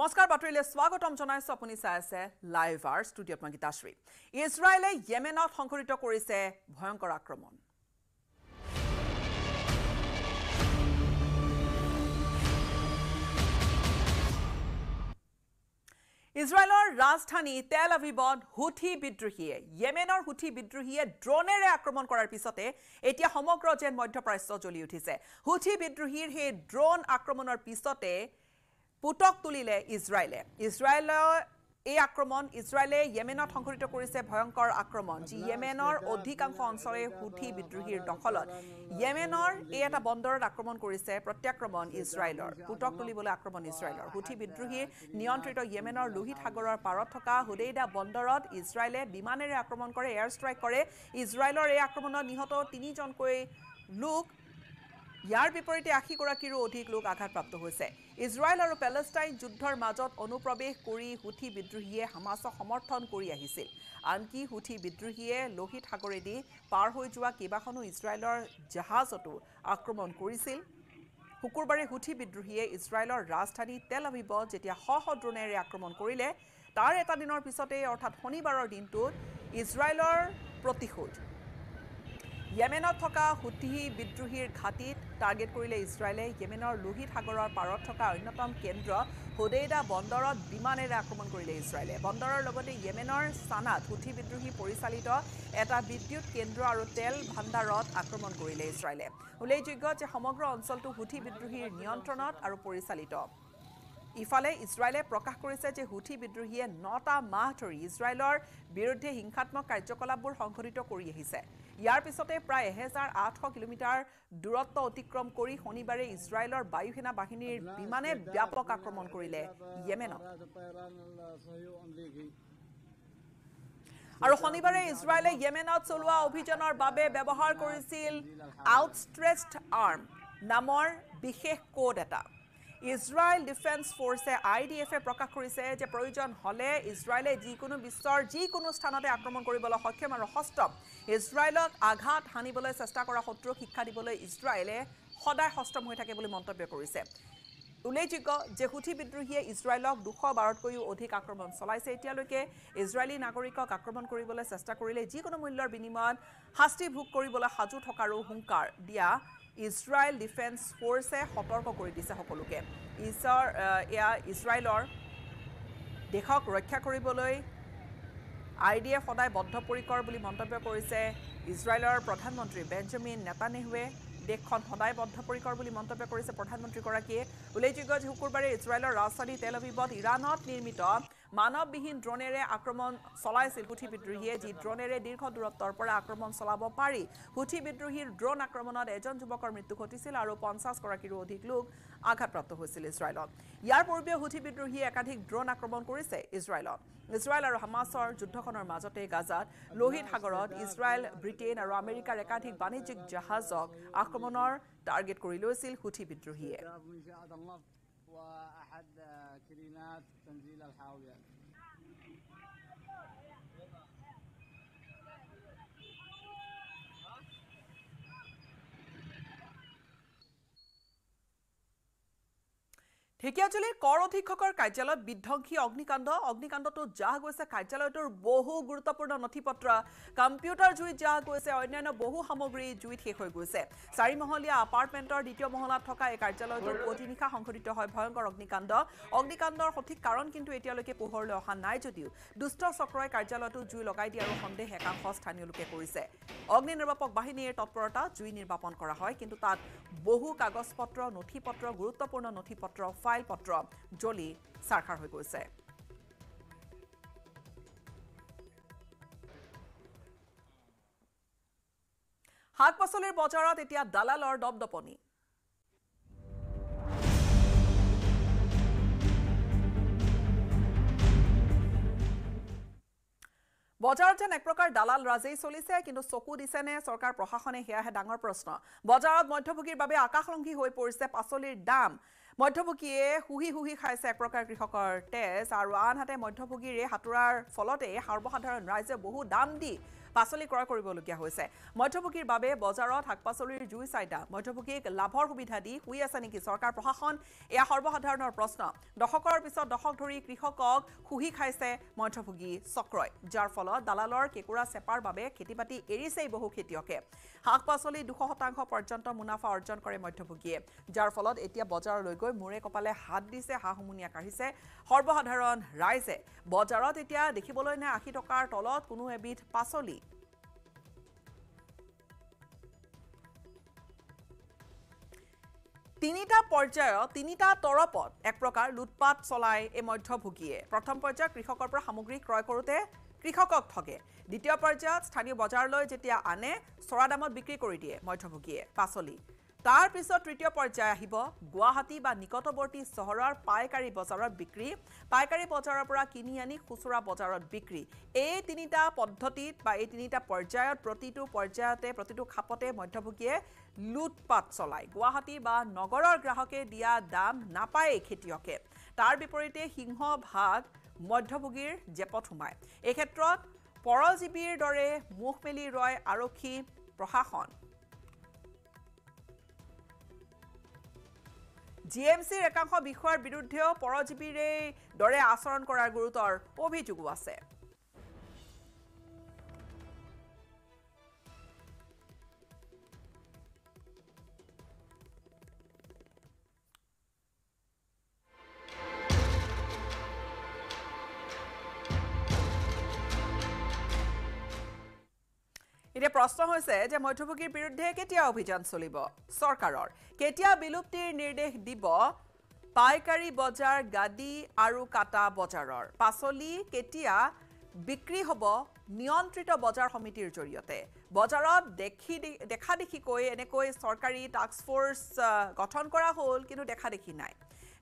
নমস্কাৰ বাতৰিলৈ স্বাগতম জনাইছোঁ আপুনি চাই আছে লাইভ আৰ ষ্টুডিঅ'ত মই গীতাশ্ৰী ইজৰাইলে য়েমেনত সংঘটিত কৰিছে ভয়ংকৰ আক্ৰমণ ইজৰাইলৰ ৰাজধানী তেল আভিবত হুথি বিদ্ৰোহীয়ে য়েমেনৰ হুথি বিদ্ৰোহীয়ে ড্ৰ'নেৰে আক্ৰমণ কৰাৰ পিছতে এতিয়া সমগ্ৰ যেন মধ্যপ্ৰাচ্য জ্বলি উঠিছে হুথি বিদ্ৰোহীৰ সেই ড্ৰ'ন আক্ৰমণৰ পিছতে পুতক তুলিলে ইজৰাইলে ইজৰাইলৰ এই আক্ৰমণ ইজৰাইলে য়েমেনত সংঘটিত কৰিছে ভয়ংকৰ আক্ৰমণ যি য়েমেনৰ অধিকাংশ অঞ্চলে সুঠি বিদ্ৰোহীৰ দখলত য়েমেনৰ এই এটা বন্দৰত আক্ৰমণ কৰিছে প্ৰত্যাক্ৰমণ ইজৰাইলৰ পুতক তুলিবলৈ আক্ৰমণ ইজৰাইলৰ সুঠি বিদ্ৰোহীৰ নিয়ন্ত্ৰিত য়েমেনৰ লোহিত সাগৰৰ পাৰত থকা হুদেইদা বন্দৰত ইজৰাইলে বিমানেৰে আক্ৰমণ কৰে এয়াৰ ষ্ট্ৰাইক কৰে ইজৰাইলৰ এই আক্ৰমণত নিহত তিনিজনকৈ লোক ইয়াৰ বিপৰীতে আশীগৰাকীৰো অধিক লোক আঘাতপ্ৰাপ্ত হৈছে ইজৰাইল আৰু পেলেষ্টাইন যুদ্ধৰ মাজত অনুপ্ৰৱেশ কৰি সুঠী বিদ্ৰোহীয়ে হামাছক সমৰ্থন কৰি আহিছিল আনকি সুঠী বিদ্ৰোহীয়ে লোহিত সাগৰেদি পাৰ হৈ যোৱা কেইবাখনো ইজৰাইলৰ জাহাজতো আক্ৰমণ কৰিছিল শুকুৰবাৰে সুঠী বিদ্ৰোহীয়ে ইজৰাইলৰ ৰাজধানী তেল আভিবত যেতিয়া শ দ্ৰোণেৰে আক্ৰমণ কৰিলে তাৰ এটা দিনৰ পিছতেই অৰ্থাৎ শনিবাৰৰ দিনটোত ইজৰাইলৰ প্ৰতিশোধ য়েমেনত থকা সুতিহি বিদ্ৰোহীৰ ঘাটিত টাৰ্গেট কৰিলে ইছৰাইলে য়েমেনৰ লোহিত সাগৰৰ পাৰত থকা অন্যতম কেন্দ্ৰ হুদেইদা বন্দৰত বিমানেৰে আক্ৰমণ কৰিলে ইছৰাইলে বন্দৰৰ লগতে য়েমেনৰ চানাত সুতি বিদ্ৰোহী পৰিচালিত এটা বিদ্যুৎ কেন্দ্ৰ আৰু তেল ভাণ্ডাৰত আক্ৰমণ কৰিলে ইছৰাইলে উল্লেখযোগ্য যে সমগ্ৰ অঞ্চলটো সুতি বিদ্ৰোহীৰ নিয়ন্ত্ৰণত আৰু পৰিচালিত ইফালে ইজৰাইলে প্ৰকাশ কৰিছে যে হুথি বিদ্ৰোহীয়ে নটা মাহ ধৰি ইজৰাইলৰ বিৰুদ্ধে হিংসাত্মক কাৰ্যকলাপবোৰ সংঘটিত কৰি আহিছে ইয়াৰ পিছতে প্ৰায় এহেজাৰ আঠশ কিলোমিটাৰ দূৰত্ব অতিক্ৰম কৰি শনিবাৰে ইছৰাইলৰ বায়ুসেনা বাহিনীৰ বিমানে ব্যাপক আক্ৰমণ কৰিলে য়েমেনত আৰু শনিবাৰে ইজৰাইলে য়েমেনত চলোৱা অভিযানৰ বাবে ব্যৱহাৰ কৰিছিল আউটষ্ট্ৰেষ্ট আৰ্ম নামৰ বিশেষ কোড এটা Israel defence forces I D এফে প্ৰকাশ কৰিছে যে প্ৰয়োজন হ'লে ইজৰাইলে যিকোনো বিশ্বৰ যিকোনো স্থানতে আক্ৰমণ কৰিবলৈ সক্ষম আৰু সস্তম ইজৰাইলক আঘাত সানিবলৈ চেষ্টা কৰা শত্ৰুক শিক্ষা দিবলৈ ইজৰাইলে সদায় সষ্টম হৈ থাকে বুলি মন্তব্য কৰিছে উল্লেখযোগ্য যে সুঠি বিদ্ৰোহীয়ে ইজৰাইলক দুশ বাৰতকৈও অধিক আক্ৰমণ চলাইছে এতিয়ালৈকে ইজৰাইলী নাগৰিকক আক্ৰমণ কৰিবলৈ চেষ্টা কৰিলে যিকোনো মূল্যৰ বিনিময়ত শাস্তি ভোগ কৰিবলৈ সাজু থকাৰো হুংকাৰ দিয়া ইজৰাইল ডিফেন্স ফ'ৰ্চে সতৰ্ক কৰি দিছে সকলোকে ইছৰ এয়া ইজৰাইলৰ দেশক ৰক্ষা কৰিবলৈ আই ডি এ সদায় বদ্ধপৰিকৰ বুলি মন্তব্য কৰিছে ইজৰাইলৰ প্ৰধানমন্ত্ৰী বেঞ্জামিন নেতানেহুৱে দেশখন সদায় বদ্ধপৰিকৰ বুলি মন্তব্য কৰিছে প্ৰধানমন্ত্ৰীগৰাকীয়ে উল্লেখযোগ্য যে শুকুৰবাৰে ইজৰাইলৰ ৰাজধানী তেল ইৰাণত নিৰ্মিত মানব বিহীন ড্ৰনেৰে আক্ৰমণ চলাইছিল হুথি বিদ্ৰোহীয়ে যি ড্ৰনেৰে দীৰ্ঘ দূৰত্বৰ পৰা আক্ৰমণ চলাব পাৰি হুথি বিদ্ৰোহীৰ ড্ৰোন আক্ৰমণত এজন যুৱকৰ মৃত্যু ঘটিছিল আৰু পঞ্চাছগৰাকীৰো অধিক লোক আঘাতপ্ৰাপ্ত হৈছিল ইজৰাইলত ইয়াৰ পূৰ্বে হুথি বিদ্ৰোহীয়ে একাধিক ড্ৰোন আক্ৰমণ কৰিছে ইজৰাইলত ইজৰাইল আৰু হামাছৰ যুদ্ধখনৰ মাজতে গাজাত লোহিত সাগৰত ইজৰাইল ব্ৰিটেইন আৰু আমেৰিকাৰ একাধিক বাণিজ্যিক জাহাজক আক্ৰমণৰ টাৰ্গেট কৰি লৈছিল হুথি বিদ্ৰোহীয়ে عشرينات تنزيل الحاوية ঢেকিয়াজুলিৰ কৰ অধীক্ষকৰ কাৰ্যালয়ত বিধ্বংসী অগ্নিকাণ্ড অগ্নিকাণ্ডটো যাহ গৈছে কাৰ্যালয়টোৰ বহু গুৰুত্বপূৰ্ণ নথি পত্ৰ কম্পিউটাৰ জুইত যাহ গৈছে অন্যান্য বহু সামগ্ৰী জুইত শেষ হৈ গৈছে চাৰিমহলীয়া এপাৰ্টমেণ্টৰ দ্বিতীয় মহলাত থকা এই কাৰ্যালয়টোৰ প্ৰতিনিশা সংঘটিত হয় ভয়ংকৰ অগ্নিকাণ্ড অগ্নিকাণ্ডৰ সঠিক কাৰণ কিন্তু এতিয়ালৈকে পোহৰলৈ অহা নাই যদিও দুষ্ট চক্ৰই কাৰ্যালয়টো জুই লগাই দিয়াৰো সন্দেহ একাংশ স্থানীয় লোকে কৰিছে অগ্নি নিৰ্বাপক বাহিনীৰ তৎপৰতা জুই নিৰ্বাপন কৰা হয় কিন্তু তাত বহু কাগজ পত্ৰ নথি পত্ৰ গুৰুত্বপূৰ্ণ নথি পত্ৰ ফাইল পত্ৰ জ্বলি চাৰখাৰ হৈ গৈছে শাক পাচলিৰ বজাৰত এতিয়া দালালৰ দপদপনি বজাৰত যেন এক প্ৰকাৰ দালাল ৰাজেই চলিছে কিন্তু চকু দিছেনে চৰকাৰ প্ৰশাসনে সেয়াহে ডাঙৰ প্ৰশ্ন বজাৰত মধ্যভোগীৰ বাবে আকাশলংঘী হৈ পৰিছে পাচলিৰ দাম মধ্যভোগীয়ে শুহি শুহি খাইছে এক প্ৰকাৰ কৃষকৰ তেজ আৰু আনহাতে মধ্যভোগীৰ এই সাঁতোৰাৰ ফলতেই সৰ্বসাধাৰণ ৰাইজে বহু দাম দি পাচলি ক্ৰয় কৰিবলগীয়া হৈছে মধ্যভোগীৰ বাবে বজাৰত শাক পাচলিৰ জুই চাইদা মধ্যভোগীক লাভৰ সুবিধা দি শুই আছে নেকি চৰকাৰ প্ৰশাসন এয়া সৰ্বসাধাৰণৰ প্ৰশ্ন দশকৰ পিছত দশক ধৰি কৃষকক শুহি খাইছে মধ্যভোগী চক্ৰই যাৰ ফলত দালালৰ কেঁকুৰা চেপাৰ বাবে খেতি বাতি এৰিছেই বহু খেতিয়কে শাক পাচলি দুশ শতাংশ পৰ্যন্ত মুনাফা অৰ্জন কৰে মধ্যভোগীয়ে যাৰ ফলত এতিয়া বজাৰলৈ গৈ মূৰে কপালে হাত দিছে হা হুমুনিয়া কাঢ়িছে সৰ্বসাধাৰণ ৰাইজে বজাৰত এতিয়া দেখিবলৈ নাই আশী টকাৰ তলত কোনো এবিধ পাচলি তিনিটা পৰ্যায়ত তিনিটা তৰপত এক প্ৰকাৰ লুটপাত চলায় এই মধ্যভোগীয়ে প্ৰথম পৰ্যায়ত কৃষকৰ পৰা সামগ্ৰী ক্ৰয় কৰোঁতে কৃষকক ঠগে দ্বিতীয় পৰ্যায়ত স্থানীয় বজাৰলৈ যেতিয়া আনে চৰা দামত বিক্ৰী কৰি দিয়ে মধ্যভোগীয়ে পাচলি তাৰ পিছত তৃতীয় পৰ্যায় আহিব গুৱাহাটী বা নিকটৱৰ্তী চহৰৰ পাইকাৰী বজাৰত বিক্ৰী পাইকাৰী বজাৰৰ পৰা কিনি আনি খুচুৰা বজাৰত বিক্ৰী এই তিনিটা পদ্ধতিত বা এই তিনিটা পৰ্যায়ত প্ৰতিটো পৰ্যায়তে প্ৰতিটো খাপতে মধ্যভোগীয়ে লুটপাত চলায় গুৱাহাটী বা নগৰৰ গ্ৰাহকে দিয়া দাম নাপায় খেতিয়কে তাৰ বিপৰীতে সিংহভাগ মধ্যভোগীৰ জেপত সোমায় এই ক্ষেত্ৰত পৰজীৱীৰ দৰে মুখ মেলি ৰয় আৰক্ষী প্ৰশাসন জি এম চিৰ একাংশ বিষয়াৰ বিৰুদ্ধেও পৰজীৱীৰ দৰে আচৰণ কৰাৰ গুৰুতৰ অভিযোগো আছে এতিয়া প্ৰশ্ন হৈছে যে মধ্যভোগীৰ বিৰুদ্ধে কেতিয়া অভিযান চলিব চৰকাৰৰ কেতিয়া বিলুপ্তিৰ নিৰ্দেশ দিব পাইকাৰী বজাৰ গাদী আৰু কাটা বজাৰৰ পাচলি কেতিয়া বিক্ৰী হ'ব নিয়ন্ত্ৰিত বজাৰ সমিতিৰ জৰিয়তে বজাৰত দেখি দেখা দেখিকৈ এনেকৈ চৰকাৰী টাস্ক ফ'ৰ্চ গঠন কৰা হ'ল কিন্তু দেখা দেখি নাই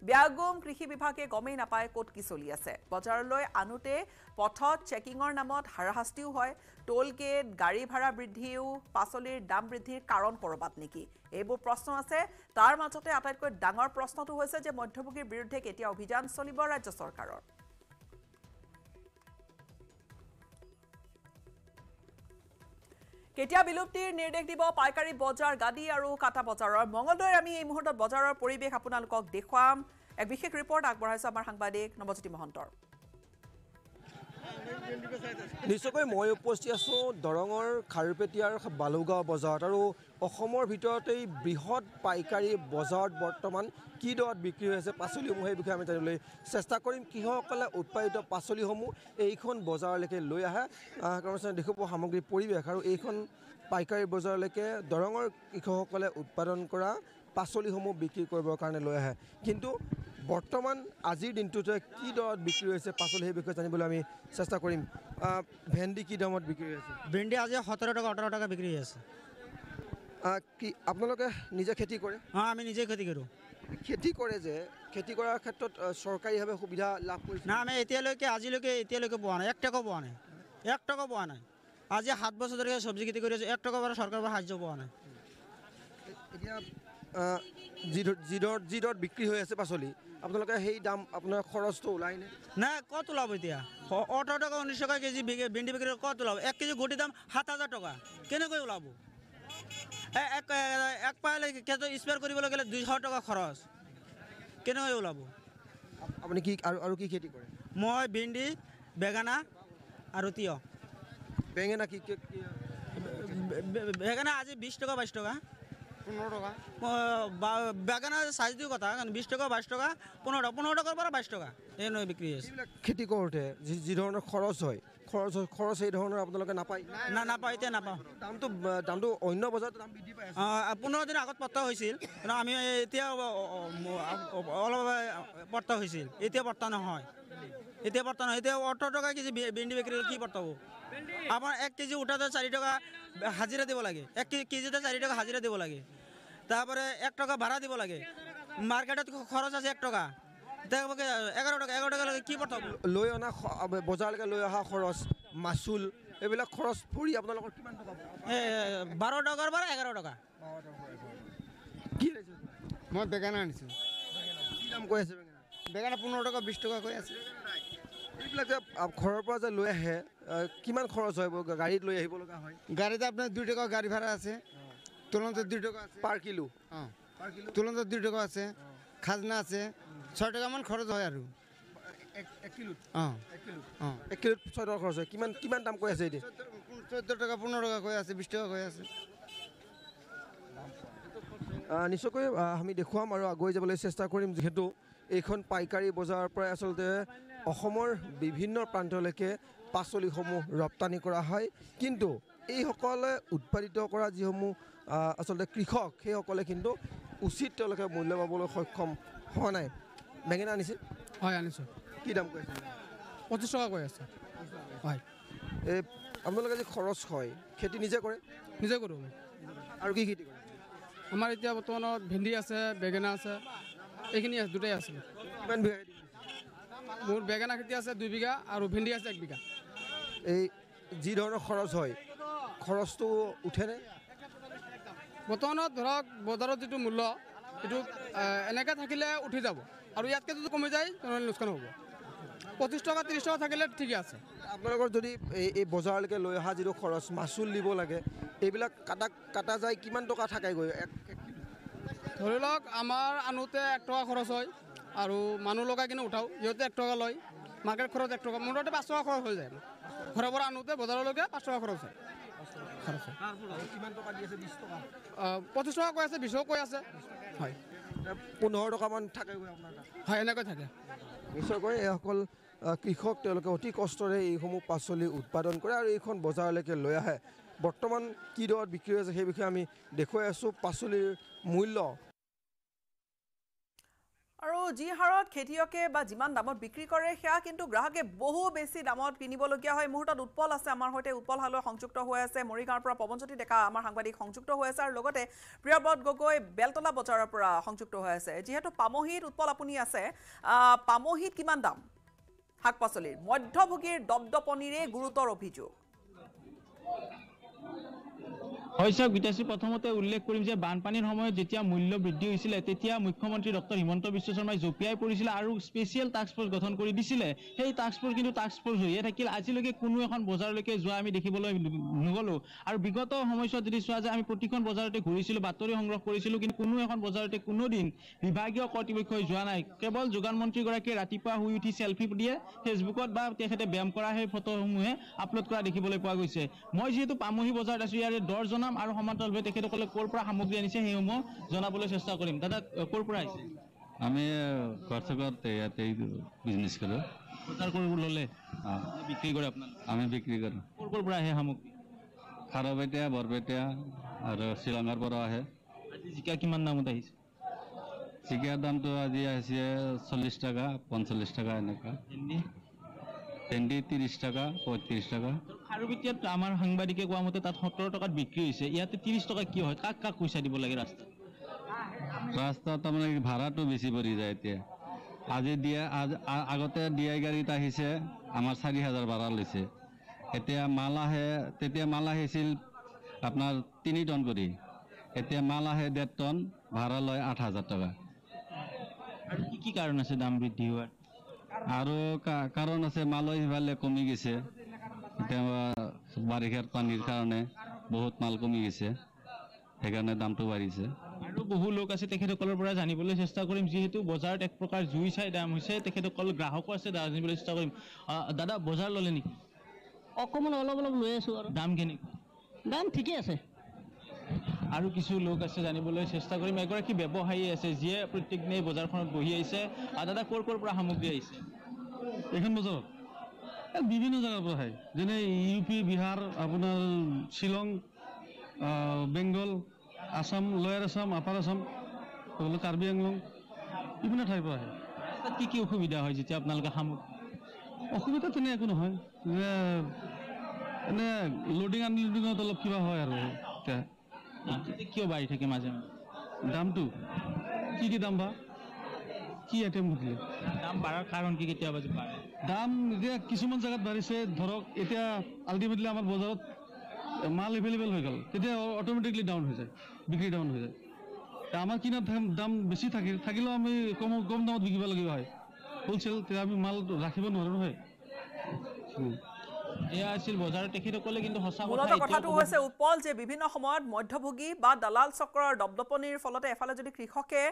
ব্যাগম কৃষি বিভাগে গমেই নাপায় ক'ত কি চলি আছে বজাৰলৈ আনোতে পথত চেকিঙৰ নামত হাৰাশাস্তিও হয় টোল গেট গাড়ী ভাড়া বৃদ্ধিও পাচলিৰ দাম বৃদ্ধিৰ কাৰণ ক'ৰবাত নেকি এইবোৰ প্ৰশ্ন আছে তাৰ মাজতে আটাইতকৈ ডাঙৰ প্ৰশ্নটো হৈছে যে মধ্যভোগীৰ বিৰুদ্ধে কেতিয়া অভিযান চলিব ৰাজ্য চৰকাৰৰ কেতিয়া বিলুপ্তিৰ নিৰ্দেশ দিব পাইকাৰী বজাৰ গাদী আৰু কাটা বজাৰৰ মঙলদৈৰ আমি এই মুহূৰ্তত বজাৰৰ পৰিৱেশ আপোনালোকক দেখুৱাম এক বিশেষ ৰিপৰ্ট আগবঢ়াইছোঁ আমাৰ সাংবাদিক নৱজ্যোতি মহন্তৰ নিশ্চয়কৈ মই উপস্থিত আছোঁ দৰঙৰ খাৰুপেটীয়াৰ বালুগাঁও বজাৰত আৰু অসমৰ ভিতৰতেই বৃহৎ পাইকাৰী বজাৰত বৰ্তমান কি দৰত বিক্ৰী হৈ আছে পাচলিসমূহ সেই বিষয়ে আমি জানিবলৈ চেষ্টা কৰিম কৃষকসকলে উৎপাদিত পাচলিসমূহ এইখন বজাৰলৈকে লৈ আহে কাৰণ দেখিব সামগ্ৰী পৰিৱেশ আৰু এইখন পাইকাৰী বজাৰলৈকে দৰঙৰ কৃষকসকলে উৎপাদন কৰা পাচলিসমূহ বিক্ৰী কৰিবৰ কাৰণে লৈ আহে কিন্তু বৰ্তমান আজিৰ দিনটোতে কি দৰত বিক্ৰী হৈছে পাচলি সেই বিষয়ে জানিবলৈ আমি চেষ্টা কৰিম ভেন্দি কি দামত বিক্ৰী হৈছে ভেন্দি আজি সোতৰ টকা ওঠৰ টকা বিক্ৰী হৈ আছে কি আপোনালোকে নিজে খেতি কৰে অঁ আমি নিজে খেতি কৰোঁ খেতি কৰে যে খেতি কৰাৰ ক্ষেত্ৰত চৰকাৰীভাৱে সুবিধা লাভ কৰিছে নাই আমি এতিয়ালৈকে আজিলৈকে এতিয়ালৈকে পোৱা নাই এক টকাও পোৱা নাই এক টকাও পোৱা নাই আজি সাত বছৰ ধৰি চব্জি খেতি কৰি আছোঁ এক টকা বাৰু চৰকাৰৰ পৰা সাহায্য পোৱা নাই এতিয়া যি যি দৰত বিক্ৰী হৈ আছে পাচলি আপোনালোকে সেই দাম আপোনাৰ খৰচটো ওলাই নে নাই ক'ত ওলাব এতিয়া ওঠৰ টকা ঊনৈছ টকা কেজি ভেন্দি বিক্ৰী ক'ত ওলাব এক কেজি গুটি দাম সাত হাজাৰ টকা কেনেকৈ ওলাব এক এক পাৰ স্প্ৰে কৰিবলৈ গ'লে দুইশ টকা খৰচ কেনেকৈ ওলাব আপুনি কি আৰু আৰু কি খেতি কৰে মই ভেন্দি বেঙেনা আৰু তিয়ঁহ বেঙেনা কি বেঙেনা আজি বিছ টকা বাইছ টকা বেগানৰ চাইজটো কথা বিশ টকা বাইছ টকা পোন্ধৰ টকা পোন্ধৰ টকাৰ পৰা বাইছ টকা বিক্ৰী হৈছে খেতি কৰোঁতে যি ধৰণৰ খৰচ হয় খৰচ খৰচ এই ধৰণৰ আপোনালোকে নাপায় না নাপায় এতিয়া নাপাওঁ দামটো দামটো অন্য বজাৰত দাম বৃদ্ধি পায় পোন্ধৰ দিন আগত পতা হৈছিল আমি এতিয়া অলপ পতা হৈছিল এতিয়া পতা নহয় এতিয়া পতা নহয় এতিয়া অত টকা কেজি ভেন্দি বিক্ৰী কি পতাব আমাৰ এক কেজি উঠাতে চাৰি টকা হাজিৰা দিব লাগে এক কেজিতে চাৰি টকা হাজিৰা দিব লাগে তাৰপৰা এক টকা ভাড়া দিব লাগে মাৰ্কেটত খৰচ আছে এক টকা লৈ অনা বজাৰলৈকে লৈ অহা খৰচ মাচুল এইবিলাক খৰচ ফুৰি আপোনালোকৰ কিমান টকা বাৰ টকাৰ পৰা এঘাৰ টকা কি মই বেগানা আনিছোঁ বেগানা পোন্ধৰ টকা বিছ টকা কৈ আছে এইবিলাক যে ঘৰৰ পৰা যে লৈ আহে কিমান খৰচ হয় গাড়ীত লৈ আহিব লগা হয় গাড়ীতে আপোনাৰ দুই টকা গাড়ী ভাড়া আছে তুলনাত দুই টকা পাৰ কিলো অঁ তুলনাত দুই টকা আছে খাজনা আছে ছয়টকামান খৰচ হয় আৰু অঁ এক কিলোত ছয় টকা খৰচ হয় কিমান কিমান দাম কৈ আছে এতিয়া চৈধ্য টকা পোন্ধৰ টকা কৈ আছে বিছ টকা কৈ আছে নিশ্চয়কৈ আমি দেখুৱাম আৰু আগুৱাই যাবলৈ চেষ্টা কৰিম যিহেতু এইখন পাইকাৰী বজাৰৰ পৰাই আচলতে অসমৰ বিভিন্ন প্ৰান্তলৈকে পাচলিসমূহ ৰপ্তানি কৰা হয় কিন্তু এইসকলে উৎপাদিত কৰা যিসমূহ আচলতে কৃষক সেইসকলে কিন্তু উচিত তেওঁলোকে মূল্য পাবলৈ সক্ষম হোৱা নাই বেঙেনা আনিছে হয় আনিছোঁ কি দাম কৈ আছে পঁচিছ টকা কৈ আছে হয় এই আপোনালোকে যে খৰচ হয় খেতি নিজে কৰে নিজে কৰোঁ আৰু কি খেতি কৰে আমাৰ এতিয়া বৰ্তমানত ভেন্দি আছে বেঙেনা আছে এইখিনি আছে দুটাই আছে মোৰ বেঙেনা খেতি আছে দুই বিঘা আৰু ভেন্দি আছে এক বিঘা এই যি ধৰণৰ খৰচ হয় খৰচটো উঠেনে বৰ্তমানত ধৰক বজাৰত যিটো মূল্য সেইটো এনেকৈ থাকিলে উঠি যাব আৰু ইয়াতকৈ যদি কমি যায় তেনেহ'লে লোকচান হ'ব পঁচিছ টকা ত্ৰিছ টকা থাকিলে ঠিকে আছে আপোনালোকৰ যদি এই এই বজাৰলৈকে লৈ অহা যিটো খৰচ মাচুল দিব লাগে এইবিলাক কাটা কাটা যায় কিমান টকা থাকে গৈ ধৰি লওক আমাৰ আনোতে এক টকা খৰচ হয় আৰু মানুহ লগাই কিনে উঠাওঁ সিহঁতে এক টকা লয় মাৰ্কেট খৰচ এক টকা মোৰতে পাঁচ টকা খৰচ হৈ যায় ঘৰৰ পৰা আনোতে বজাৰলৈকে পাঁচ টকা খৰচ হয় পঁচিছ টকা কৈ আছে বিছ টকা কৈ আছে হয় পোন্ধৰ টকামান থাকে হয় এনেকৈ থাকে নিশ্চয়কৈ এইসকল কৃষক তেওঁলোকে অতি কষ্টৰে এইসমূহ পাচলি উৎপাদন কৰে আৰু এইখন বজাৰলৈকে লৈ আহে বৰ্তমান কি দৰত বিক্ৰী হৈ আছে সেই বিষয়ে আমি দেখুৱাই আছোঁ পাচলিৰ মূল্য আৰু যি হাৰত খেতিয়কে বা যিমান দামত বিক্ৰী কৰে সেয়া কিন্তু গ্ৰাহকে বহু বেছি দামত কিনিবলগীয়া হয় মুহূৰ্তত উৎপল আছে আমাৰ সৈতে উৎপল হালৈ সংযুক্ত হৈ আছে মৰিগাঁৱৰ পৰা পৱনজ্যোতি ডেকা আমাৰ সাংবাদিক সংযুক্ত হৈ আছে আৰু লগতে প্ৰিয়ব্ৰত গগৈ বেলতলা বজাৰৰ পৰা সংযুক্ত হৈ আছে যিহেতু পামহিত উৎপল আপুনি আছে পামহিত কিমান দাম শাক পাচলিৰ মধ্যভোগীৰ দপদপনিৰে গুৰুতৰ অভিযোগ হয় স্যাৰ গীতাশ্ৰী প্ৰথমতে উল্লেখ কৰিম যে বানপানীৰ সময়ত যেতিয়া মূল্য বৃদ্ধি হৈছিলে তেতিয়া মুখ্যমন্ত্ৰী ডক্টৰ হিমন্ত বিশ্ব শৰ্মাই জঁপিয়াই পৰিছিলে আৰু স্পেচিয়েল টাস্ক ফ'ৰ্চ গঠন কৰি দিছিলে সেই টাস্ক ফোৰ্স কিন্তু টাস্ক ফোৰ্স হয়ে থাকিল আজিলৈকে কোনো এখন বজাৰলৈকে যোৱা আমি দেখিবলৈ নগলো আৰু বিগত সময়ছোৱাত যদি চোৱা যায় আমি প্ৰতিখন বজাৰতে ঘূৰিছিলোঁ বাতৰি সংগ্ৰহ কৰিছিলোঁ কিন্তু কোনো এখন বজাৰতে কোনোদিন বিভাগীয় কৰ্তৃপক্ষই যোৱা নাই কেৱল যোগান মন্ত্ৰীগৰাকীয়ে ৰাতিপুৱা শুই উঠি সেলফি দিয়ে ফেচবুকত বা তেখেতে ব্যায়াম কৰা সেই ফটোসমূহে আপলোড কৰা দেখিবলৈ পোৱা গৈছে মই যিহেতু পামহি বজাৰত আছোঁ ইয়াৰে দশজনা পাম আৰু সমান্তৰালভাৱে তেখেতসকলে ক'ৰ পৰা সামগ্ৰী আনিছে সেইসমূহ জনাবলৈ চেষ্টা কৰিম দাদা ক'ৰ পৰা আহিছে আমি হোৱাটছএপত ইয়াতে বিজনেছ কৰোঁ প্ৰচাৰ কৰিব ল'লে বিক্ৰী কৰে আপোনাৰ আমি বিক্ৰী কৰোঁ ক'ৰ ক'ৰ পৰা আহে সামগ্ৰী খাৰবেটীয়া বৰপেটীয়া আৰু শ্বিলঙৰ পৰা আহে জিকা কিমান দামত আহিছে জিকাৰ দামটো আজি আহিছে চল্লিছ টকা পঞ্চল্লিছ টকা এনেকুৱা ভেন্দি ত্ৰিশ টকা পঁয়ত্ৰিশ টকা খাৰুপেটীয়াত আমাৰ সাংবাদিকে কোৱা মতে তাত সত্তৰ টকাত বিক্ৰী হৈছে ইয়াতে ত্ৰিশ টকা কি হয় কাক কাক পইচা দিব লাগে ৰাস্তা ৰাস্তাত তাৰমানে ভাড়াটো বেছি পৰি যায় এতিয়া আজি দিয়া আগতে দিয়াই গাড়ীত আহিছে আমাৰ চাৰি হাজাৰ ভাড়া লৈছে এতিয়া মাল আহে তেতিয়া মাল আহিছিল আপোনাৰ তিনি টন কৰি এতিয়া মাল আহে ডেৰ টন ভাড়া লয় আঠ হাজাৰ টকা আৰু কি কি কাৰণ আছে দাম বৃদ্ধি হোৱাৰ আৰু কাৰণ আছে মালৈ ইফালে কমি গৈছে এতিয়া বাৰিষাৰ পানীৰ কাৰণে বহুত মাল কমি গৈছে সেইকাৰণে দামটো বাঢ়িছে আৰু বহু লোক আছে তেখেতসকলৰ পৰা জানিবলৈ চেষ্টা কৰিম যিহেতু বজাৰত এক প্ৰকাৰ জুই চাই দাম হৈছে তেখেতসকল গ্ৰাহকো আছে জানিবলৈ চেষ্টা কৰিম দাদা বজাৰ ল'লে নেকি অকণমান অলপ অলপ লৈ আছোঁ আৰু দাম কেনেকুৱা দাম ঠিকে আছে আৰু কিছু লোক আছে জানিবলৈ চেষ্টা কৰিম এগৰাকী ব্যৱসায়ী আছে যিয়ে প্ৰত্যেক দিনে বজাৰখনত বহি আহিছে আৰু দাদা ক'ৰ ক'ৰ পৰা সামগ্ৰী আহিছে এইখন বজাৰত বিভিন্ন জেগাৰ পৰা আহে যেনে ইউ পি বিহাৰ আপোনাৰ শ্বিলং বেংগল আছাম লৱাৰ আছাম আপাৰ আছাম কাৰ্বি আংলং বিভিন্ন ঠাইৰ পৰা আহে কি কি অসুবিধা হয় যেতিয়া আপোনালোকে সামগ্ৰী অসুবিধা তেনে একো নহয় এনে লোডিং আনলোডিঙত অলপ কিবা হয় আৰু এতিয়া দামটো কিয় বাঢ়ি থাকে মাজে মাজে দামটো কি কি দাম বা কি আইটেম সুধিলে দাম বাঢ়াৰ কাৰণ কি কেতিয়াবা বাঢ়ে দাম এতিয়া কিছুমান জেগাত বাঢ়িছে ধৰক এতিয়া আল্টিমেটলি আমাৰ বজাৰত মাল এভেইলেবল হৈ গ'ল তেতিয়া অট'মেটিকলি ডাউন হৈ যায় বিক্ৰী ডাউন হৈ যায় আমাৰ কিনাত দাম বেছি থাকিল থাকিলেও আমি কম কম দামত বিকিবলগীয়া হয় হ'লচেল তেতিয়া আমি মাল ৰাখিব নোৱাৰোঁ হয় এয়া আছিল বজাৰত তেখেতসকলে কিন্তু সঁচা কথা কথাটো হৈছে উৎপল যে বিভিন্ন সময়ত মধ্যভোগী বা দালাল চক্ৰৰ দপদপনিৰ ফলতে এফালে যদি কৃষকে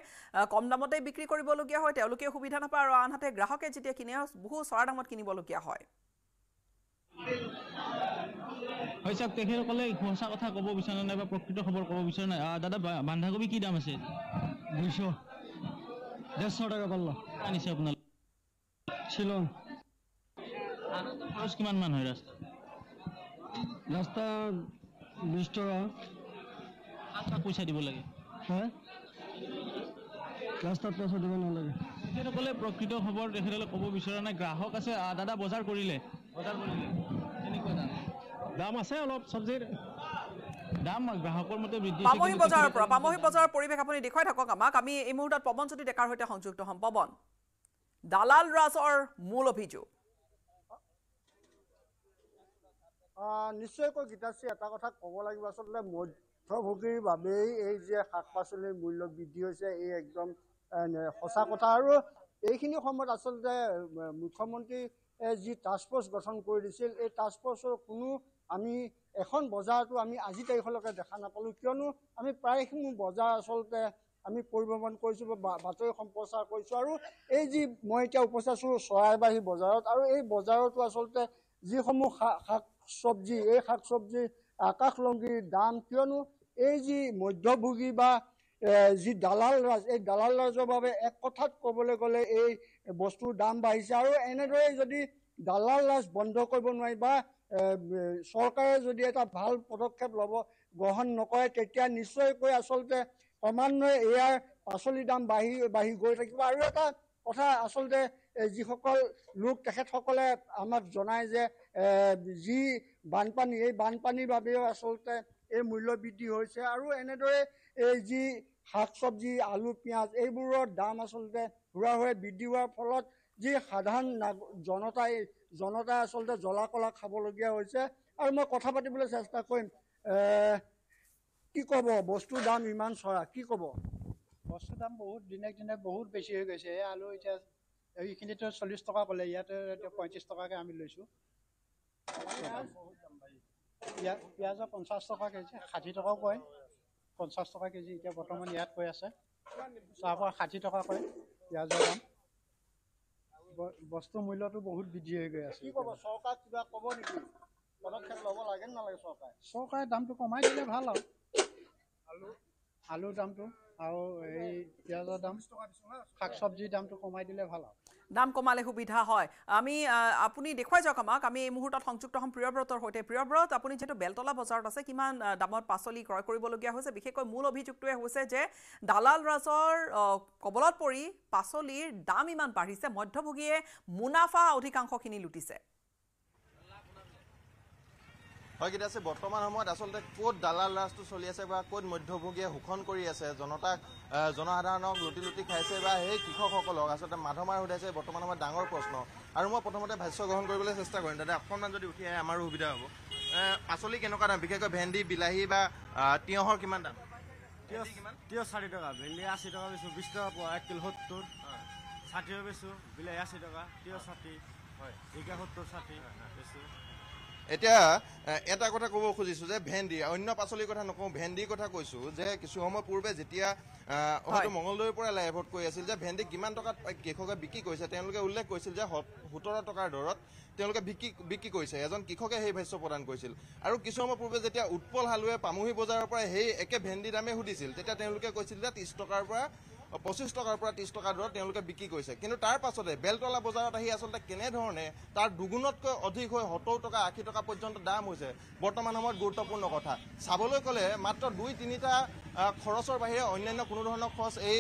কম দামতে বিক্ৰী কৰিবলগীয়া হয় তেওঁলোকে সুবিধা নাপায় আৰু আনহাতে গ্ৰাহকে যেতিয়া কিনে বহু চৰা দামত কিনিবলগীয়া হয় হয় চাওক তেখেতসকলে সঁচা কথা ক'ব বিচৰা নাই বা প্ৰকৃত খবৰ ক'ব বিচৰা নাই দাদা বান্ধাকবি কি দাম আছে দুইশ ডেৰশ টকা পাল্ল আনিছে আপোনালোকে শ্বিলং খৰচ কিমানমান হয় ৰাস্তা ৰাস্তা বিশ টকা ৰাস্তাত পইচা দিব লাগে হয় ৰাস্তাত পইচা দালাল ৰাজৰ মূল অভিযোগ নিশ্চয়কৈ গীতাশ্ৰী এটা কথা ক'ব লাগিব আচলতে মধ্যভোগীৰ বাবেই এই যে শাক পাচলিৰ মূল্য বৃদ্ধি হৈছে এই একদম সঁচা কথা আৰু এইখিনি সময়ত আচলতে মুখ্যমন্ত্ৰী যি টাস্ক ফ'ৰ্চ গঠন কৰি দিছিল এই টাস্ক ফ'ৰ্চৰ কোনো আমি এখন বজাৰটো আমি আজি তাৰিখলৈকে দেখা নাপালোঁ কিয়নো আমি প্ৰায়সমূহ বজাৰ আচলতে আমি পৰিভ্ৰমণ কৰিছোঁ বা বাতৰি সম্প্ৰচাৰ কৰিছোঁ আৰু এই যি মই এতিয়া উপস্থিত আছোঁ চৰাইবাহী বজাৰত আৰু এই বজাৰতো আচলতে যিসমূহ শাক শাক চব্জি এই শাক চব্জি আকাশলংগীৰ দাম কিয়নো এই যি মধ্যভোগী বা যি দালাল ৰাজ এই দালাল ৰাজৰ বাবে এক কথাত ক'বলৈ গ'লে এই বস্তুৰ দাম বাঢ়িছে আৰু এনেদৰে যদি দালাল ৰাজ বন্ধ কৰিব নোৱাৰি বা চৰকাৰে যদি এটা ভাল পদক্ষেপ ল'ব গ্ৰহণ নকৰে তেতিয়া নিশ্চয়কৈ আচলতে ক্ৰমান্বয়ে ইয়াৰ পাচলিৰ দাম বাঢ়ি বাঢ়ি গৈ থাকিব আৰু এটা কথা আচলতে যিসকল লোক তেখেতসকলে আমাক জনায় যে যি বানপানী এই বানপানীৰ বাবেও আচলতে এই মূল্য বৃদ্ধি হৈছে আৰু এনেদৰে এই যি শাক চব্জি আলু পিঁয়াজ এইবোৰৰ দাম আচলতে হুৰাহুৰে বৃদ্ধি হোৱাৰ ফলত যি সাধাৰণ নাগ জনতাই জনতাই আচলতে জ্বলা কলা খাবলগীয়া হৈছে আৰু মই কথা পাতিবলৈ চেষ্টা কৰিম কি ক'ব বস্তুৰ দাম ইমান চৰা কি ক'ব বস্তুৰ দাম বহুত দিনে দিনে বহুত বেছি হৈ গৈছে এই আলু এতিয়া এইখিনিতো চল্লিছ টকা ক'লে ইয়াতে পঁয়ত্ৰিছ টকাকৈ আমি লৈছোঁ পিঁয়াজ পঞ্চাছ টকা কেজি ষাঠি টকাও কয় পঞ্চাছ টকা কেজি এতিয়া বৰ্তমান ইয়াত কৈ আছে তাৰপৰা ষাঠি টকা কয় পিঁয়াজৰ দাম বস্তু মূল্যটো বহুত বৃদ্ধি হৈ গৈ আছে চৰকাৰে দামটো কমাই দিলে ভাল আৰু আলুৰ দামটো আৰু এই পিঁয়াজৰ দাম শাক চব্জিৰ দামটো কমাই দিলে ভাল আৰু দাম কমালে সুবিধা হয় আমি আপুনি দেখুৱাই যাওক আমাক আমি এই মুহূৰ্তত সংযুক্ত হ'ম প্ৰিয়ব্ৰতৰ সৈতে প্ৰিয়ব্ৰত আপুনি যিহেতু বেলতলা বজাৰত আছে কিমান দামত পাচলি ক্ৰয় কৰিবলগীয়া হৈছে বিশেষকৈ মূল অভিযোগটোৱে হৈছে যে দালাল ৰাজৰ কবলত পৰি পাচলিৰ দাম ইমান বাঢ়িছে মধ্যভোগীয়ে মুনাফা অধিকাংশখিনি লুটিছে হয় গীতা আছে বৰ্তমান সময়ত আচলতে ক'ত দালাল ৰাজটো চলি আছে বা ক'ত মধ্যভোগীয়ে শোষণ কৰি আছে জনতাক জনসাধাৰণক লুটি লুটি খাইছে বা সেই কৃষকসকলক আচলতে মাধ মাৰ সুধাইছে বৰ্তমান সময়ত ডাঙৰ প্ৰশ্ন আৰু মই প্ৰথমতে ভাষ্য গ্ৰহণ কৰিবলৈ চেষ্টা কৰিম দাদা অকণমান যদি উঠি আহে আমাৰো সুবিধা হ'ব পাচলি কেনেকুৱা দাম বিশেষকৈ ভেন্দি বিলাহী বা তিয়ঁহৰ কিমান দাম তিয়ঁহ চাৰি টকা ভেন্দি আশী টকা বেচোঁ বিছ টকা পোৱা এক কিলো সত্তৰ ষাঠিও বেচোঁ বিলাহী আশী টকা তিয়ঁহ ষাঠি হয় বিঘা সত্তৰ ষাঠি বেচোঁ এতিয়া এটা কথা ক'ব খুজিছো যে ভেন্দি অন্য পাচলিৰ কথা নকওঁ ভেন্দিৰ কথা কৈছো যে কিছু সময় পূৰ্বে যেতিয়া হয়তো মঙলদৈৰ পৰা লাইভত কৈ আছিল যে ভেন্দি কিমান টকাত কৃষকে বিক্ৰী কৰিছে তেওঁলোকে উল্লেখ কৰিছিল যে সোতৰ টকাৰ দৰত তেওঁলোকে বিক্ৰী বিক্ৰী কৰিছে এজন কৃষকে সেই ভাষ্য প্ৰদান কৰিছিল আৰু কিছু সময় পূৰ্বে যেতিয়া উৎপল হালুৱে পামুহি বজাৰৰ পৰা সেই একে ভেন্দি দামে সুধিছিল তেতিয়া তেওঁলোকে কৈছিল যে ত্ৰিছ টকাৰ পৰা পঁচিছ টকাৰ পৰা ত্ৰিছ টকাৰ দৰত তেওঁলোকে বিক্ৰী কৰিছে কিন্তু তাৰ পাছতে বেলতলা বজাৰত আহি আচলতে কেনেধৰণে তাৰ দুগুণতকৈ অধিক হৈ সত্তৰ টকা আশী টকা পৰ্যন্ত দাম হৈছে বৰ্তমান সময়ত গুৰুত্বপূৰ্ণ কথা চাবলৈ গ'লে মাত্ৰ দুই তিনিটা খৰচৰ বাহিৰে অন্যান্য কোনো ধৰণৰ খৰচ এই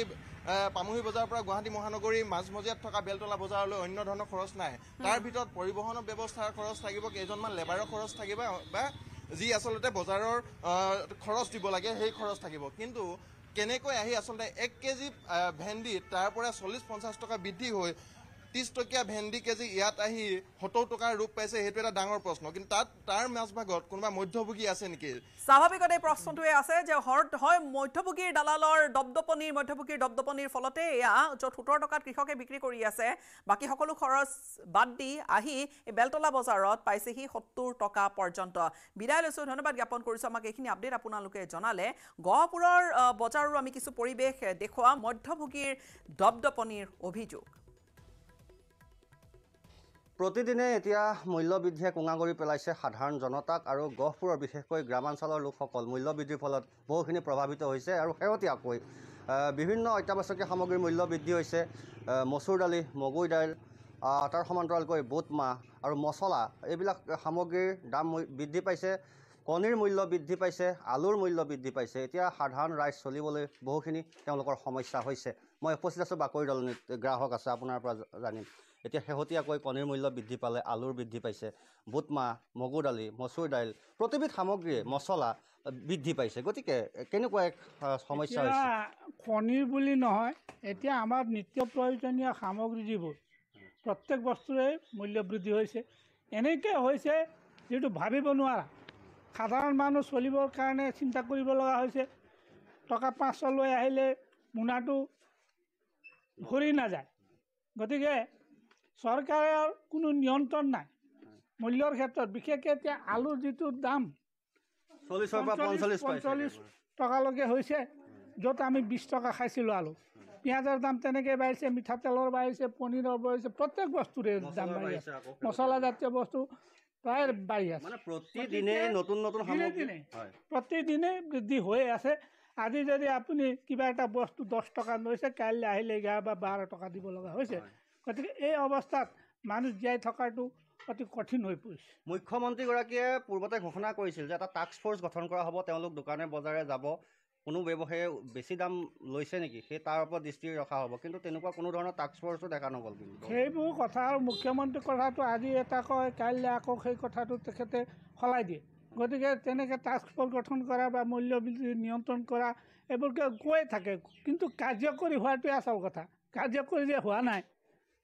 পামহি বজাৰৰ পৰা গুৱাহাটী মহানগৰী মাজমজিয়াত থকা বেলতলা বজাৰলৈ অন্য ধৰণৰ খৰচ নাই তাৰ ভিতৰত পৰিবহণৰ ব্যৱস্থাৰ খৰচ থাকিব কেইজনমান লেবাৰৰ খৰচ থাকিব বা যি আচলতে বজাৰৰ খৰচ দিব লাগে সেই খৰচ থাকিব কিন্তু কেনেকৈ আহি আচলতে এক কেজি ভেন্দি তাৰ পৰা চল্লিছ পঞ্চাছ টকা বৃদ্ধি হৈ ত্ৰিছ টকীয়া ভেন্দি কেজি ইয়াত আহি সত্তৰ টকাৰ ৰূপ পাইছে সেইটো এটা ডাঙৰ প্ৰশ্ন কিন্তু তাত তাৰ মাজভাগত কোনোবা মধ্যভোগী আছে নেকি স্বাভাৱিকতে প্ৰশ্নটোৱে আছে যে হয় মধ্যভোগীৰ দালালৰ দপদপনিৰ মধ্যভোগীৰ দপদপনিৰ ফলতে এয়া য'ত সোতৰ টকাত কৃষকে বিক্ৰী কৰি আছে বাকী সকলো খৰচ বাদ দি আহি এই বেলতলা বজাৰত পাইছেহি সত্তৰ টকা পৰ্যন্ত বিদায় লৈছোঁ ধন্যবাদ জ্ঞাপন কৰিছোঁ আমাক এইখিনি আপডেট আপোনালোকে জনালে গহপুৰৰ বজাৰৰো আমি কিছু পৰিৱেশ দেখুওৱা মধ্যভোগীৰ দপদপনিৰ অভিযোগ প্ৰতিদিনে এতিয়া মূল্যবৃদ্ধিয়ে কোঙা কৰি পেলাইছে সাধাৰণ জনতাক আৰু গহপুৰৰ বিশেষকৈ গ্ৰামাঞ্চলৰ লোকসকল মূল্য বৃদ্ধিৰ ফলত বহুখিনি প্ৰভাৱিত হৈছে আৰু শেহতীয়াকৈ বিভিন্ন অত্যাৱশ্যকীয় সামগ্ৰীৰ মূল্য বৃদ্ধি হৈছে মচুৰ দালি মগুৰ দাইল তাৰ সমান্তৰালকৈ বুট মাহ আৰু মছলা এইবিলাক সামগ্ৰীৰ দাম বৃদ্ধি পাইছে কণীৰ মূল্য বৃদ্ধি পাইছে আলুৰ মূল্য বৃদ্ধি পাইছে এতিয়া সাধাৰণ ৰাইজ চলিবলৈ বহুখিনি তেওঁলোকৰ সমস্যা হৈছে মই উপস্থিত আছোঁ বাকৰি দলনিত গ্ৰাহক আছে আপোনাৰ পৰা জানিম এতিয়া শেহতীয়াকৈ কণীৰ মূল্য বৃদ্ধি পালে আলুৰ বৃদ্ধি পাইছে বুটমাহ মগু দালি মচুৰ দাইল প্ৰতিবিধ সামগ্ৰীয়ে মছলা বৃদ্ধি পাইছে গতিকে কেনেকুৱা এক সমস্যা হৈছে কণীৰ বুলি নহয় এতিয়া আমাৰ নিত্য প্ৰয়োজনীয় সামগ্ৰী যিবোৰ প্ৰত্যেক বস্তুৰে মূল্য বৃদ্ধি হৈছে এনেকৈ হৈছে যিটো ভাবিব নোৱাৰা সাধাৰণ মানুহ চলিবৰ কাৰণে চিন্তা কৰিব লগা হৈছে টকা পাঁচশ লৈ আহিলে মোনাটো ভৰি নাযায় গতিকে চৰকাৰৰ কোনো নিয়ন্ত্ৰণ নাই মূল্যৰ ক্ষেত্ৰত বিশেষকৈ এতিয়া আলুৰ যিটো দাম পঞ্চল্লিছ টকালৈকে হৈছে য'ত আমি বিছ টকা খাইছিলোঁ আলু পিঁয়াজৰ দাম তেনেকৈ বাঢ়িছে মিঠাতেলৰ বাঢ়িছে পনীৰৰ বাঢ়িছে প্ৰত্যেক বস্তুৰে দাম বাঢ়ি আছে মছলাজাতীয় বস্তু প্ৰায় বাঢ়ি আছে প্ৰতিদিনে প্ৰতিদিনে বৃদ্ধি হৈ আছে আজি যদি আপুনি কিবা এটা বস্তু দহ টকা লৈছে কাইলৈ আহিলে এঘাৰ বা বাৰ টকা দিব লগা হৈছে গতিকে এই অৱস্থাত মানুহ জীয়াই থকাটো অতি কঠিন হৈ পৰিছে মুখ্যমন্ত্ৰীগৰাকীয়ে পূৰ্বতে ঘোষণা কৰিছিল যে এটা টাস্ক ফ'ৰ্চ গঠন কৰা হ'ব তেওঁলোক দোকানে বজাৰে যাব কোনো ব্যৱসায়ে বেছি দাম লৈছে নেকি সেই তাৰ ওপৰত দৃষ্টি ৰখা হ'ব কিন্তু তেনেকুৱা কোনো ধৰণৰ টাস্ক ফ'ৰ্চো দেখা নগ'ল কিন্তু সেইবোৰ কথা আৰু মুখ্যমন্ত্ৰীৰ কথাটো আজি এটা কয় কাইলৈ আকৌ সেই কথাটো তেখেতে সলাই দিয়ে গতিকে তেনেকৈ টাস্ক ফৰ্চ গঠন কৰা বা মূল্য বৃদ্ধি নিয়ন্ত্ৰণ কৰা এইবোৰকে কৈয়ে থাকে কিন্তু কাৰ্যকৰী হোৱাটোৱে আচল কথা কাৰ্যকৰী যে হোৱা নাই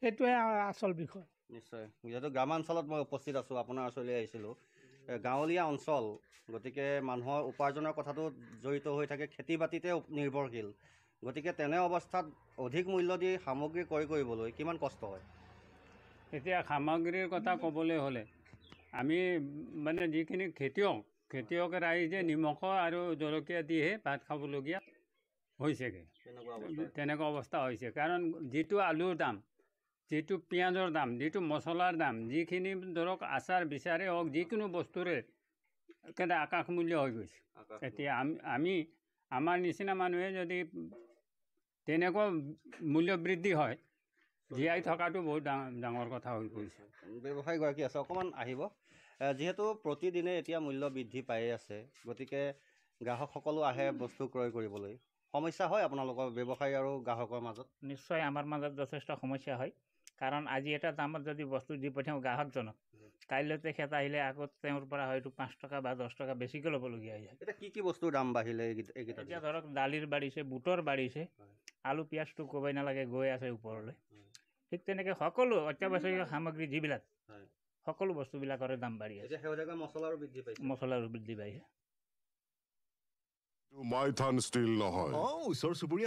সেইটোৱে আচল বিষয় নিশ্চয় যিহেতু গ্ৰামাঞ্চলত মই উপস্থিত আছোঁ আপোনাৰ ওচৰলৈ আহিছিলোঁ গাঁৱলীয়া অঞ্চল গতিকে মানুহৰ উপাৰ্জনৰ কথাটো জড়িত হৈ থাকে খেতি বাতিতে নিৰ্ভৰশীল গতিকে তেনে অৱস্থাত অধিক মূল্য দি সামগ্ৰী ক্ৰয় কৰিবলৈ কিমান কষ্ট হয় এতিয়া সামগ্ৰীৰ কথা ক'বলৈ হ'লে আমি মানে যিখিনি খেতিয়ক খেতিয়ক ৰাইজে নিমখ আৰু জলকীয়া দিহে ভাত খাবলগীয়া হৈছেগে তেনেকুৱা অৱস্থা হৈছে কাৰণ যিটো আলুৰ দাম যিটো পিঁয়াজৰ দাম যিটো মছলাৰ দাম যিখিনি ধৰক আচাৰ বিচাৰে হওক যিকোনো বস্তুৰে কেনে আকাশ মূল্য হৈ গৈছে এতিয়া আমি আমি আমাৰ নিচিনা মানুহে যদি তেনেকুৱা মূল্য বৃদ্ধি হয় জীয়াই থকাটো বহুত ডাঙৰ ডাঙৰ কথা হৈ পৰিছে ব্যৱসায়ীগৰাকী আছে অকণমান আহিব যিহেতু প্ৰতিদিনে এতিয়া মূল্য বৃদ্ধি পায়েই আছে গতিকে গ্ৰাহকসকলো আহে বস্তু ক্ৰয় কৰিবলৈ সমস্যা হয় আপোনালোকৰ ব্যৱসায়ী আৰু গ্ৰাহকৰ মাজত নিশ্চয় আমাৰ মাজত যথেষ্ট সমস্যা হয় কাৰণ আজি এটা দামত যদি বস্তু দি পঠিয়াওঁ গ্ৰাহকজনক কাইলৈ তেখেত আহিলে আগত তেওঁৰ পৰা হয়তো পাঁচ টকা বা দহ টকা বেছিকৈ ল'বলগীয়া হৈ যায় এতিয়া কি কি বস্তুৰ দাম বাঢ়িলে এইকেইটা এতিয়া ধৰক দালিৰ বাঢ়িছে বুটৰ বাঢ়িছে আলু পিঁয়াজটো ক'বই নালাগে গৈ আছে ওপৰলৈ ঠিক তেনেকৈ সকলো অত্যাৱশ্যকীয় সামগ্ৰী যিবিলাক সকলো বস্তুবিলাকৰে দাম বাঢ়ি আছে শেহতীয়াকৈ মছলাৰো বৃদ্ধি পাইছে মছলাৰো বৃদ্ধি পাইছে নহয়